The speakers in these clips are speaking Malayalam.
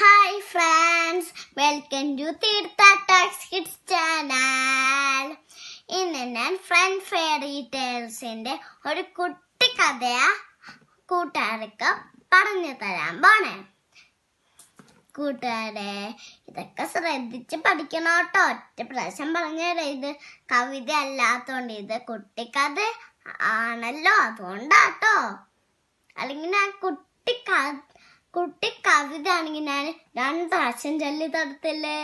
hi friends welcome to tax kids channel ഇന്ന് ഞാൻ ഫ്രണ്ട് ഒരു കുട്ടി കൂട്ടുകാർക്ക് പറഞ്ഞു തരാൻ പോണേ കൂട്ടുകാരെ ഇതൊക്കെ ശ്രദ്ധിച്ച് പഠിക്കണം കേട്ടോ ഒറ്റ പ്രാവശ്യം പറഞ്ഞുതരാം ഇത് കവിത അല്ലാത്തോണ്ട് ഇത് കുട്ടിക്കഥ ആണല്ലോ അതുകൊണ്ടാട്ടോ അല്ലെങ്കിൽ ഞാൻ കുട്ടി കുട്ടി കവിത ആണെങ്കിൽ ഞാൻ രണ്ട് പ്രാവശ്യം ചൊല്ലി തടത്തില്ലേ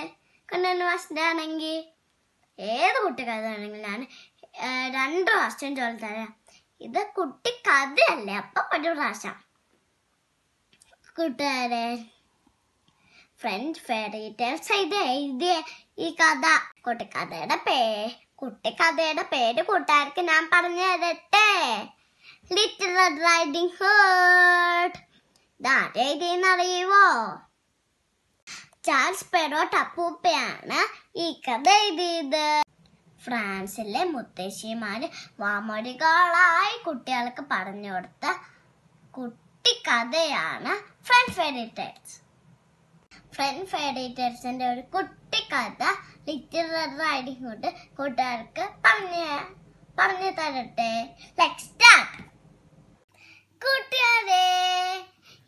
കണ്ണൻ മാഷിൻ്റെ ആണെങ്കിൽ ഏത് കുട്ടി കഥ ആണെങ്കിൽ ഞാൻ രണ്ട് പ്രാവശ്യം ചൊല്ലി തരാം ഇത് കുട്ടി കഥയല്ലേ അപ്പൊ ഒരു പ്രാവശ്യം കൂട്ടുകാരെ ഫ്രഞ്ച് ഫെയറി ടെൽസ് ഇത് എഴുതിയ ഈ കഥ കുട്ടിക്കഥയുടെ പേ കുട്ടിക്കഥയുടെ പേര് കൂട്ടുകാർക്ക് ഞാൻ പറഞ്ഞു തരട്ടെ ലിറ്റിൽ റൈഡിംഗ് ഹേർട്ട് അറിയുവോ ചാൾസ് പെറോട്ട് അപ്പൂപ്പയാണ് ഈ കഥ എഴുതിയത് ഫ്രാൻസിലെ മുത്തശ്ശിമാര് വാമൊഴികളായി കുട്ടികൾക്ക് പറഞ്ഞു കൊടുത്ത കുട്ടിക്കഥയാണ് ഫ്രണ്ട് ഫെയറി ടേൽസ് ഫ്രണ്ട് ഫേഡേറ്റേഴ്സിന്റെ ഒരു കുട്ടിക്കഥ ലിറ്റററി റൈഡിംഗ് കൊണ്ട് കൂട്ടുകാർക്ക് പറഞ്ഞ പറഞ്ഞു തരട്ടെ കൂട്ടുകാരെ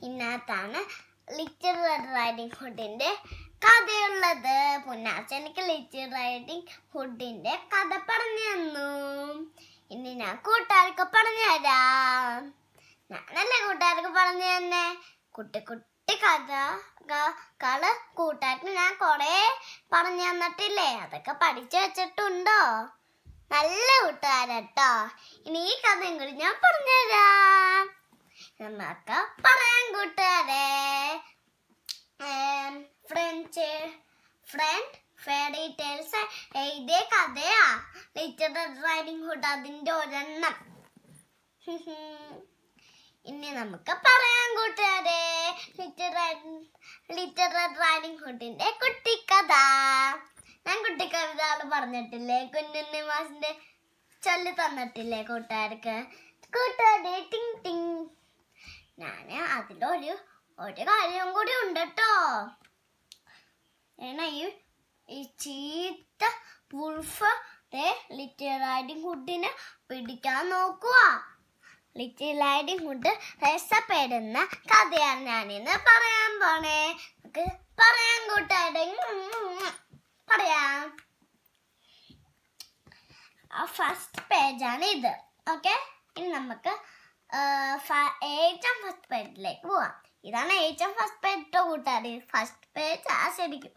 ഇന്നത്താണ് ലിറ്റററി റൈഡിംഗ് ഹുഡിന്റെ കഥയുള്ളത് പുന്നാച്ച എനിക്ക് ലിറ്റർ റൈഡിംഗ് ഹുഡിന്റെ കഥ പറഞ്ഞു തന്നു ഇനി ഞാൻ കൂട്ടുകാർക്ക് പറഞ്ഞു തരാം ഞാനല്ലേ കൂട്ടുകാർക്ക് പറഞ്ഞു തന്നെ കുട്ടി കുട്ടി കുട്ടി കഥ കള കൂട്ടായിട്ട് ഞാൻ കൊറേ പറഞ്ഞു തന്നിട്ടില്ലേ അതൊക്കെ പഠിച്ചു വെച്ചിട്ടുണ്ടോ നല്ല കൂട്ടുകാരട്ടോ ഇനി ഈ കഥയും കൂടി ഞാൻ പറഞ്ഞുതരാം നമുക്ക് പറയാൻ കൂട്ടുകാരെ ഫ്രഞ്ച് ഫ്രണ്ട് ഫെയറി ടെയിൽസ് എഴുതിയ കഥയാ ലിറ്റർ റൈഡിംഗ് ഹുഡ് അതിൻ്റെ ഒരെണ്ണം ഇനി നമുക്ക് പറയാം കൂട്ടുകാരെ ലിറ്റർ റാനിങ് ഹുഡിന്റെ കുട്ടിക്കഥ ഞാൻ കുട്ടിക്കവിതകൾ പറഞ്ഞിട്ടില്ലേ കുഞ്ഞുണ്ണി മാഷിന്റെ ചൊല്ലി തന്നിട്ടില്ലേ കൂട്ടുകാർക്ക് കൂട്ടുകാരെ ടിങ് ടിങ് ഞാൻ അതിലൊരു ഒരു കാര്യം കൂടി ഉണ്ട് കേട്ടോ ഈ ഈ ചീത്ത വുൾഫ് ലിറ്റർ റൈഡിംഗ് ഹുഡിനെ പിടിക്കാൻ നോക്കുക ലിറ്റിൽ ലൈഡി കൊണ്ട് രസപ്പെടുന്ന കഥയാണ് ഞാനിന്ന് പറയാൻ പോണേ നമുക്ക് പറയാൻ കൂട്ടായിട്ട് പറയാം ഫസ്റ്റ് പേജാണ് ഇത് ഓക്കെ ഇനി നമുക്ക് ഏറ്റവും ഫസ്റ്റ് പേജിലേക്ക് പോവാം ഇതാണ് ഏറ്റവും ഫസ്റ്റ് പേജ് കൂട്ടുകാർ ഫസ്റ്റ് പേജ് ആ ശരിക്കും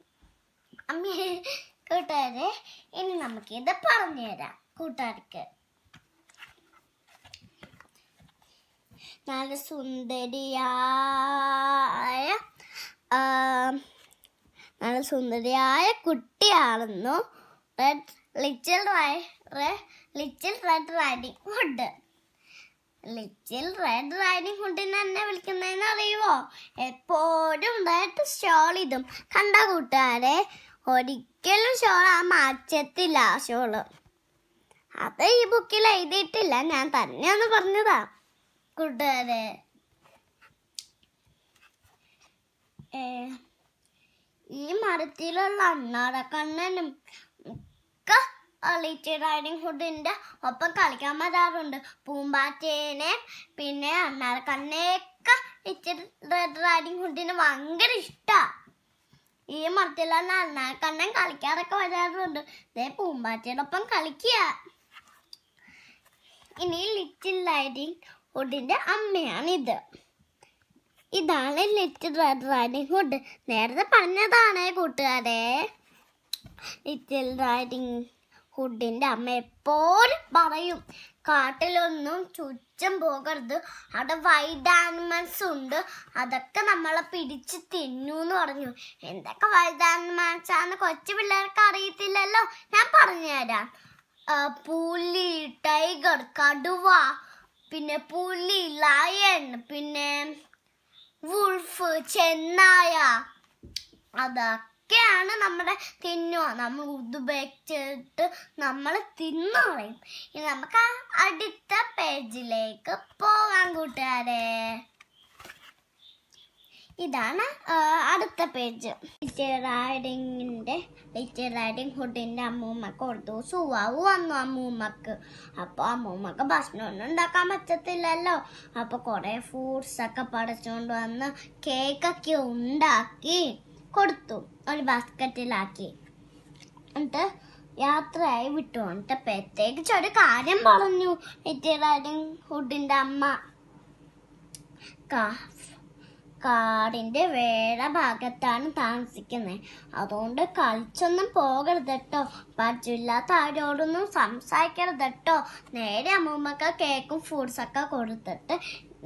അമ്മ കൂട്ടുകാരെ ഇനി നമുക്ക് പറഞ്ഞു പറഞ്ഞുതരാം കൂട്ടുകാർക്ക് നല്ല സുന്ദരിയായ നല്ല സുന്ദരിയായ കുട്ടിയാണെന്നു red little little red riding hood little red riding ഹുഡിനെ എന്നെ വിളിക്കുന്നതെന്ന് അറിയുമോ എപ്പോഴും റെഡ് ഷോൾ ഇതും കണ്ട കൂട്ടുകാരെ ഒരിക്കലും ഷോൾ ആ മാറ്റത്തില്ല ഷോള് അത് ഈ ബുക്കിൽ എഴുതിയിട്ടില്ല ഞാൻ തന്നെ പറഞ്ഞതാണ് കൂട്ടുകാരെ ഈ മരത്തിലുള്ള കണ്ണനും ഒക്കെ കളിച്ച് റൈഡിങ് ഹുഡിൻ്റെ ഒപ്പം കളിക്കാൻ വരാറുണ്ട് പൂമ്പാറ്റേനെ പിന്നെ ഇച്ചി റെഡ് റൈഡിങ് ഹുഡിന് ഭയങ്കര ഇഷ്ടമാണ് ഈ മരത്തിലുള്ള കണ്ണൻ കളിക്കാറൊക്കെ വരാറുണ്ട് ഇതേ പൂമ്പാറ്റേനൊപ്പം ഒപ്പം കളിക്കുക ഇനി ലിറ്റിൽ റൈഡിങ് അമ്മയാണ് അമ്മയാണിത് ഇതാണ് ലിറ്റിൽ റെഡ് റൈഡിംഗ് ഹുഡ് നേരത്തെ പറഞ്ഞതാണ് കൂട്ടുകാരെ ലിറ്റിൽ റൈഡിംഗ് ഹുഡിന്റെ അമ്മ എപ്പോഴും പറയും കാട്ടിലൊന്നും ചുറ്റും പോകരുത് അവിടെ വൈൽഡ് ആനിമൽസ് ഉണ്ട് അതൊക്കെ നമ്മളെ പിടിച്ച് തിന്നു എന്ന് പറഞ്ഞു എന്തൊക്കെ വൈൽഡ് ആനിമൽസ് ആണെന്ന് കൊച്ചു പിള്ളേർക്ക് അറിയത്തില്ലല്ലോ ഞാൻ പറഞ്ഞുതരാം പുലി ടൈഗർ കടുവ പിന്നെ പുലി ലയൻ പിന്നെ വുൾഫ് ചെന്നായ അതൊക്കെയാണ് നമ്മുടെ തിന്നുക നമ്മൾ ഉദ്ബേക്ഷിച്ചിട്ട് നമ്മൾ തിന്നു പറയും ഇനി നമുക്ക് അടുത്ത പേജിലേക്ക് പോകാം കൂട്ടുകാരെ ഇതാണ് അടുത്ത പേജ് ലിറ്റിൽ ലിറ്റിൽ ഹുഡിന്റെ അമ്മൂമ്മക്ക് കൊടുത്തു സുവാവ് വന്നു അമ്മൂമ്മക്ക് അപ്പൊ അമ്മൂമ്മക്ക് ഭക്ഷണമൊന്നും ഉണ്ടാക്കാൻ പറ്റത്തില്ലല്ലോ അപ്പോൾ കുറേ ഒക്കെ പടച്ചുകൊണ്ട് വന്ന് കേക്കൊക്കെ ഉണ്ടാക്കി കൊടുത്തു ഒരു ബാസ്ക്കറ്റിലാക്കി എന്നിട്ട് യാത്രയായി വിട്ടു എന്നിട്ട് പ്രത്യേകിച്ച് ഒരു കാര്യം പറഞ്ഞു ലിറ്റിൽ ഹുഡിന്റെ അമ്മ കാടിന്റെ വേറെ ഭാഗത്താണ് താമസിക്കുന്നത് അതുകൊണ്ട് കളിച്ചൊന്നും പോകരുത് കേട്ടോ പറ്റില്ലാത്ത ആരോടൊന്നും സംസാരിക്കരുത് കേട്ടോ നേരെ അമ്മൂമ്മക്ക് കേക്കും ഫ്രൂട്ട്സൊക്കെ കൊടുത്തിട്ട്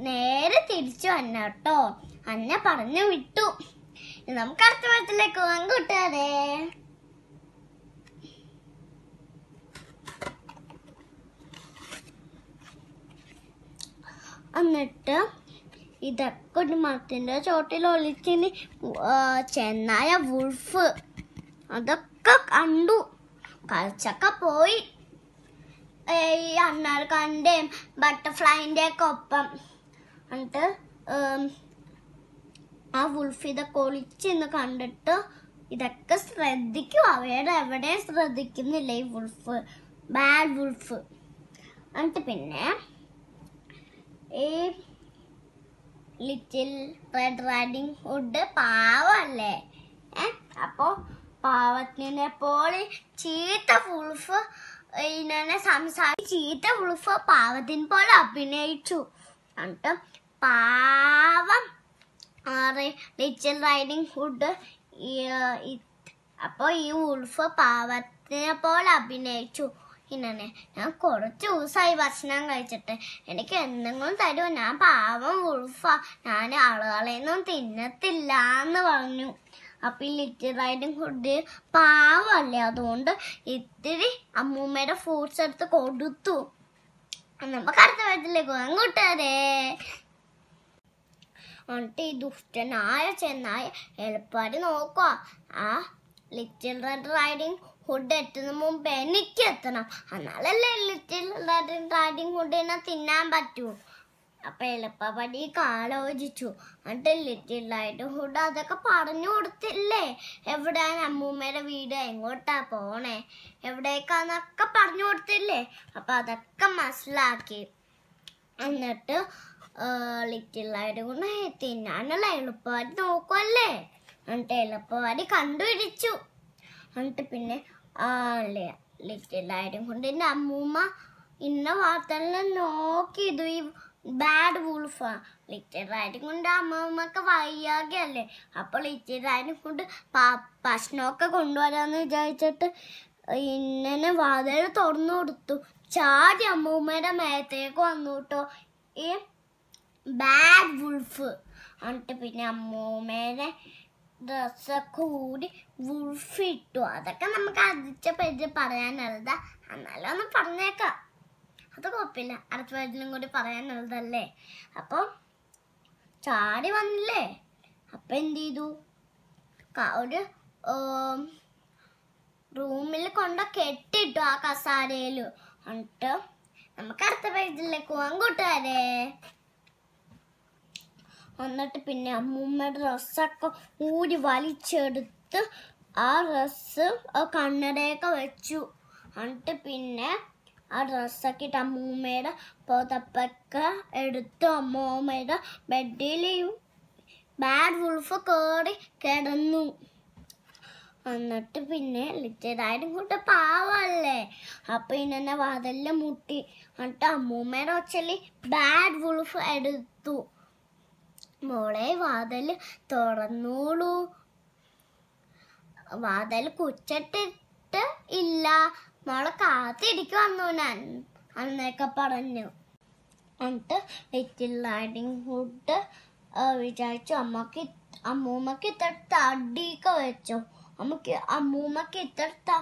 നേരെ തിരിച്ചു വന്ന കേട്ടോ അന്നെ പറഞ്ഞു വിട്ടു നമുക്ക് അടുത്ത വീട്ടിലേക്ക് പോകാൻ കൂട്ടുകാരെ എന്നിട്ട് ഇതൊക്കെ ഒരു മരത്തിൻ്റെ ചോട്ടിൽ ഒളിച്ചിന് ചെന്നായ വുൾഫ് അതൊക്കെ കണ്ടു കളിച്ചൊക്കെ പോയി ഈ അണ്ണാർക്കാൻ്റെയും ബട്ടർഫ്ലൈൻ്റെ ഒക്കെ ഒപ്പം എന്നിട്ട് ആ വുൾഫ് ഇതൊക്കെ ഒളിച്ചിന്ന് കണ്ടിട്ട് ഇതൊക്കെ ശ്രദ്ധിക്കും അവയുടെ എവിടെ ശ്രദ്ധിക്കുന്നില്ല ഈ വുൾഫ് ബാഡ് വുൾഫ് എന്നിട്ട് പിന്നെ ഈ ലിറ്റിൽ റെഡ് റൈഡിങ് ഹുഡ് പാവല്ലേ ഏ അപ്പോ പാവത്തിനെ പോലെ ചീത്ത ഫുൾഫ് ഇങ്ങനെ സംസാരിച്ച് ചീത്ത ഫുൾഫ് പാവത്തിനെ പോലെ അഭിനയിച്ചു എന്നിട്ട് പാവം ലിറ്റിൽ റൈഡിങ് ഹുഡ് അപ്പോൾ ഈ ഉൾഫ് പാവത്തിനെ പോലെ അഭിനയിച്ചു പിന്നെ ഞാൻ കുറച്ച് ദിവസമായി ഭക്ഷണം കഴിച്ചിട്ട് എനിക്ക് എന്തെങ്കിലും തരുമോ ഞാൻ പാവം ഉൾഫാ ഞാൻ ആളുകളെയൊന്നും തിന്നത്തില്ല എന്ന് പറഞ്ഞു അപ്പൊ ഈ ലിറ്റിൽ റൈഡും പാവല്ലേ അതുകൊണ്ട് ഇത്തിരി അമ്മൂമ്മയുടെ ഫ്രൂട്ട്സ് എടുത്ത് കൊടുത്തു നമുക്ക് അടുത്ത വീട്ടിലേക്ക് പോകാം കൂട്ടുകാരെ എന്നിട്ട് ഈ ദുഷ്ടനായ ചെന്നായ എളുപ്പമായിട്ട് നോക്കുക ആ ലിറ്റിൽ റെഡ് റൈഡിങ് ഫുഡ് എത്തുന്ന മുമ്പ് എനിക്ക് എത്തണം എന്നാലല്ലേ ലിറ്റിൽ ആദ്യം കൊണ്ടുതന്നെ തിന്നാൻ പറ്റൂ അപ്പം എളുപ്പപടി കാലോചിച്ചു എന്നിട്ട് ലിറ്റിലായിട്ട് ഫുഡ് അതൊക്കെ പറഞ്ഞു കൊടുത്തില്ലേ എവിടെയാണ് അമ്മൂമ്മയുടെ വീട് എങ്ങോട്ടാ പോണേ എവിടേക്കാന്നൊക്കെ പറഞ്ഞു കൊടുത്തില്ലേ അപ്പം അതൊക്കെ മനസ്സിലാക്കി എന്നിട്ട് ലിറ്റിൽ ലിറ്റിലായിട്ട് കൊണ്ട് തിന്നാനുള്ള എളുപ്പപടി നോക്കുമല്ലേ എന്നിട്ട് എളുപ്പപടി കണ്ടുപിടിച്ചു എന്നിട്ട് പിന്നെ ലിറ്റ് കൊണ്ട് എൻ്റെ അമ്മൂമ്മ ഇന്ന വാർത്തകളിൽ നോക്കി ഇത് ഈ ബാഡ് വുൾഫാ ലിറ്ററായിട്ട് കൊണ്ട് അമ്മമ്മക്ക് വയ്യാകെയല്ലേ അപ്പോൾ ലിറ്ററായിട്ട് കൊണ്ട് ഭക്ഷണമൊക്കെ കൊണ്ടുവരാമെന്ന് വിചാരിച്ചിട്ട് ഇന്നനെ വാതിൽ തുറന്നു കൊടുത്തു ചാടി അമ്മൂമ്മയുടെ മേത്തേക്ക് വന്നു കേട്ടോ ഈ ബാഡ് വുൾഫ് എന്നിട്ട് പിന്നെ അമ്മൂമ്മേനെ ഡ്രസ്സൊക്കെ കൂടി വുൾഫിട്ടു അതൊക്കെ നമുക്ക് അടിച്ച പേജ് പറയാനുള്ളത് എന്നാലും ഒന്ന് പറഞ്ഞേക്കാം അത് കുഴപ്പമില്ല അടുത്ത പേജിലും കൂടി പറയാനുള്ളതല്ലേ അപ്പൊ ചാടി വന്നില്ലേ അപ്പൊ എന്ത് ചെയ്തു ഒരു റൂമിൽ കൊണ്ട കെട്ടിട്ടു ആ കസാരയിൽ എന്നിട്ട് നമുക്ക് അടുത്ത പേജിലേക്ക് പോവാൻ കൂട്ടുകാരെ എന്നിട്ട് പിന്നെ അമ്മൂമ്മയുടെ ഡ്രസ്സൊക്കെ ഊരി വലിച്ചെടുത്ത് ആ ഡ്രസ്സ് കണ്ണടയൊക്കെ വെച്ചു എന്നിട്ട് പിന്നെ ആ ഡ്രസ്സൊക്കെ ഇട്ട് അമ്മൂമ്മയുടെ പുതപ്പൊക്കെ എടുത്ത് അമ്മൂമ്മയുടെ ബെഡിലെയും ബാഡ് വുൾഫ് കയറി കിടന്നു എന്നിട്ട് പിന്നെ ലിറ്ററായിട്ടും കൂട്ട പാവല്ലേ അപ്പൊ ഇന്നെ വാതലിൽ മുട്ടി എന്നിട്ട് അമ്മൂമ്മയുടെ ഒച്ചല് ബാഡ് വുൾഫ് എടുത്തു മോളെ വാതൽ തുറന്നോളൂ വാതൽ കുച്ചട്ടിട്ട് ഇല്ല മോളെ കാത്തിരിക്കും വന്നു ഞാൻ അന്നൊക്കെ പറഞ്ഞു എന്നിട്ട് ലിറ്റിൽ വെറ്റിലാടിങ് ഫുഡ് വിചാരിച്ചു അമ്മക്ക് അമ്മൂമ്മക്ക് ഇത്ര അടിയൊക്കെ വെച്ചു അമ്മക്ക് അമ്മൂമ്മക്ക് ഇത്ര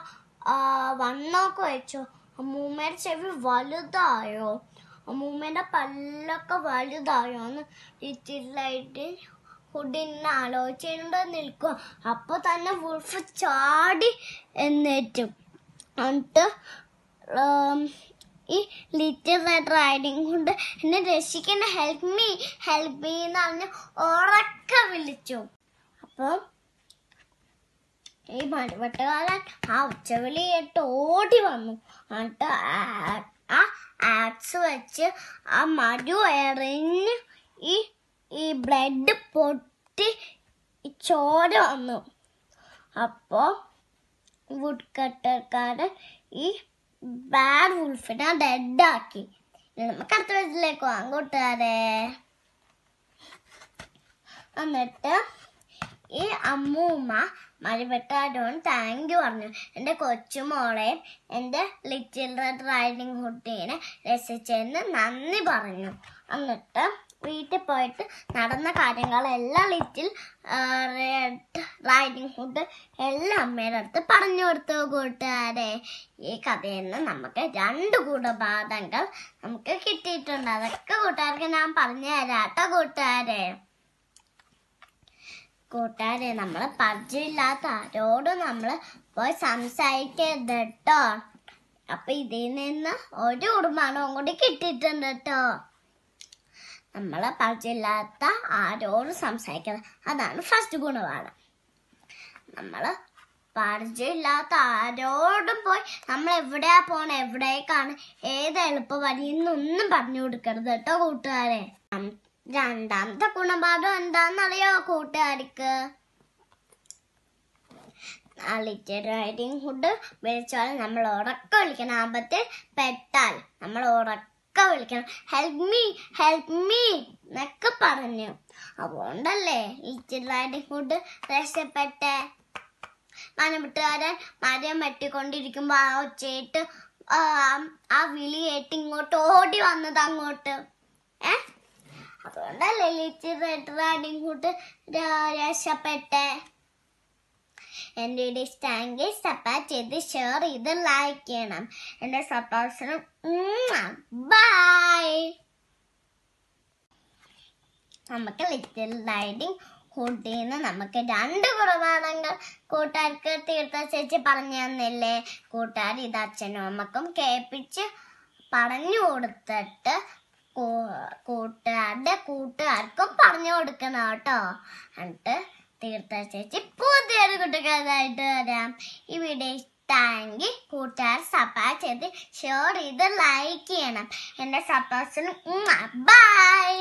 വണ്ണമൊക്കെ വെച്ചു അമ്മൂമ്മയുടെ ചെവി വലുതായോ അമ്മൂമ്മേൻ്റെ പല്ലൊക്കെ വലുതായോന്ന് ടീച്ചറിലായിട്ട് ഹുഡിനെ ആലോചനയോട് നിൽക്കും അപ്പോൾ തന്നെ വുൾഫ് ചാടി എന്നേറ്റും എന്നിട്ട് ഈ ലിറ്റിൽ റെഡ് റൈഡിങ് കൊണ്ട് എന്നെ രക്ഷിക്കുന്ന ഹെൽപ്പ് മീ ഹെൽപ്പ് മീ എന്ന് പറഞ്ഞ് ഉറക്കെ വിളിച്ചു അപ്പം ഈ മടിവെട്ടുകാരൻ ആ ഉച്ചവിളി കേട്ട് ഓടി വന്നു എന്നിട്ട് ആ ആക്സ് വെച്ച് ആ മരു എറിഞ്ഞ് ഈ ഈ ബ്ലഡ് പൊട്ടി ചോര വന്നു അപ്പോൾ വുഡ് കട്ടർക്കാരൻ ഈ ബാഡ് വുൾഫിനെ ഡെഡാക്കി നമുക്ക് അടുത്ത വീട്ടിലേക്ക് പോകാം കൂട്ടുകാരെ എന്നിട്ട് ഈ അമ്മൂമ്മ മരുവെട്ടാരോൺ താങ്ക് യു പറഞ്ഞു എൻ്റെ കൊച്ചുമോളെ എൻ്റെ ലിറ്റിൽ റെഡ് റൈഡിങ് കുട്ടീനെ രസിച്ചെന്ന് നന്ദി പറഞ്ഞു എന്നിട്ട് വീട്ടിൽ പോയിട്ട് നടന്ന കാര്യങ്ങളെല്ലാം ലിറ്റിൽ റെഡ് റൈഡിങ് ഹുഡ് എല്ലാം അമ്മയുടെ അടുത്ത് പറഞ്ഞു കൊടുത്തു കൂട്ടുകാരെ ഈ കഥയിൽ നിന്ന് നമുക്ക് രണ്ട് കൂടപാഠങ്ങൾ നമുക്ക് കിട്ടിയിട്ടുണ്ട് അതൊക്കെ കൂട്ടുകാർക്ക് ഞാൻ പറഞ്ഞു തരാട്ടോ കൂട്ടുകാരെ കൂട്ടുകാരെ നമ്മൾ പരിചയമില്ലാത്ത ആരോടും നമ്മൾ പോയി സംസാരിക്കരുത് കേട്ടോ അപ്പൊ ഇതിൽ നിന്ന് ഒരു കുടുംബാണവും കൂടി കിട്ടിയിട്ടുണ്ട് കേട്ടോ നമ്മൾ പരിചയമില്ലാത്ത ആരോടും സംസാരിക്കണം അതാണ് ഫസ്റ്റ് ഗുണമാണ് നമ്മൾ പരിചയമില്ലാത്ത ആരോടും പോയി നമ്മൾ എവിടെയാ പോണ എവിടേക്കാണ് ഏത് എളുപ്പ വഴിയെന്നൊന്നും പറഞ്ഞു കൊടുക്കരുത് കേട്ടോ കൂട്ടുകാരെ രണ്ടാമത്തെ ഗുണപാഠം എന്താണെന്നറിയോ കൂട്ടുകാർക്ക് റൈഡിങ് ഹുഡ് വിളിച്ചാൽ നമ്മൾ ഉറക്ക വിളിക്കണം ആപത്തിൽ പെട്ടാൽ നമ്മൾ ഉറക്ക വിളിക്കണം ഹെൽപ് മീ ഹെൽപ് മീ എന്നൊക്കെ പറഞ്ഞു അതുകൊണ്ടല്ലേ റൈഡിങ് ഹുഡ് രക്ഷപ്പെട്ടേ മണമിട്ടുകാരൻ മരം വെട്ടിക്കൊണ്ടിരിക്കുമ്പോൾ ആ ഒച്ചയിട്ട് ആ വിളി കേട്ട് ഇങ്ങോട്ട് ഓടി വന്നത് അങ്ങോട്ട് ഏഹ് അതുകൊണ്ടല്ലേ ലിറ്റിൽ റെഡ് റാഡിങ് കൂട്ട് രക്ഷപ്പെട്ടേ എൻ്റെ വീഡിയോ ഇഷ്ടമെങ്കിൽ സപ്പോർട്ട് ചെയ്ത് ഷെയർ ചെയ്ത് ലൈക്ക് ചെയ്യണം എൻ്റെ സപ്പോർട്ട്സിനും ബൈ നമുക്ക് ലിറ്റിൽ റൈഡിങ് കൂട്ടിൽ നിന്ന് നമുക്ക് രണ്ട് പ്രഭാതങ്ങൾ കൂട്ടുകാർക്ക് തീർത്ഥ ചേച്ചി പറഞ്ഞു തന്നില്ലേ കൂട്ടുകാർ ഇത് അച്ഛനും അമ്മക്കും കേൾപ്പിച്ച് പറഞ്ഞു കൊടുത്തിട്ട് കൂട്ടുകാർ കൂട്ടുകാർക്കും പറഞ്ഞു കൊടുക്കണം കേട്ടോ എന്നിട്ട് തീർത്ഥ ചേച്ചി പുതിയൊരു കുട്ടികളായിട്ട് വരാം ഈ വീഡിയോ ഇഷ്ടമെങ്കിൽ കൂട്ടുകാർ സപ്പോർട്ട് ചെയ്ത് ഷെയർ ചെയ്ത് ലൈക്ക് ചെയ്യണം എൻ്റെ സപ്പോർട്ട്സിന് ബൈ